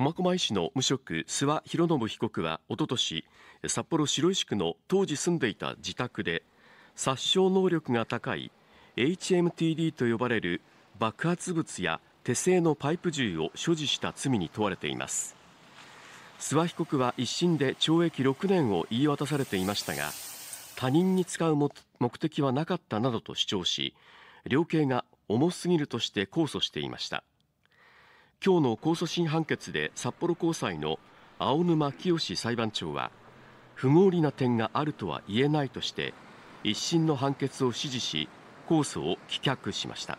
苫小牧市の無職諏訪博信被告はおととし札幌白石区の当時住んでいた自宅で殺傷能力が高い HMTD と呼ばれる爆発物や手製のパイプ銃を所持した罪に問われています諏訪被告は一審で懲役6年を言い渡されていましたが他人に使う目的はなかったなどと主張し量刑が重すぎるとして控訴していました今日の控訴審判決で札幌高裁の青沼清裁判長は不合理な点があるとは言えないとして一審の判決を支持し控訴を棄却しました。